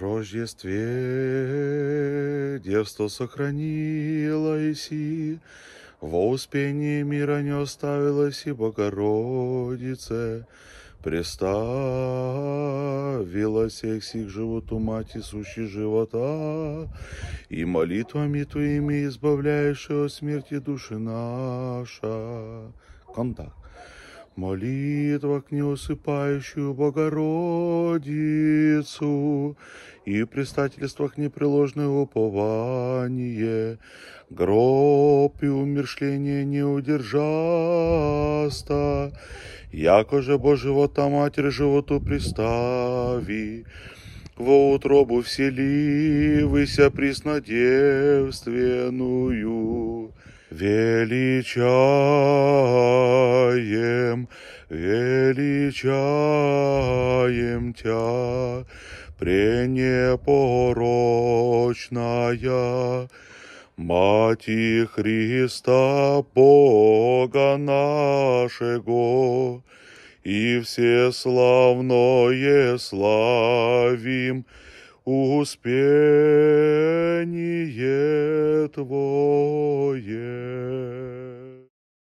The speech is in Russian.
Рождестве девство сохранила и си, во успении мира не оставилась и Богородице, приставила всех сих животу Мати сущей живота, и молитвами Твоими избавляешь от смерти души наша. Контакт. Молитва к неусыпающую Богородице Троицу, и в предстательствах непреложное упование, гроб и умершление не удержаста, яко же та Матерь животу пристави, во утробу вселивыся приснодевственную. Величаем, величаем, благословляем Тя, пренепорочная, Мати Христа Бога нашего, и все славное славим успение.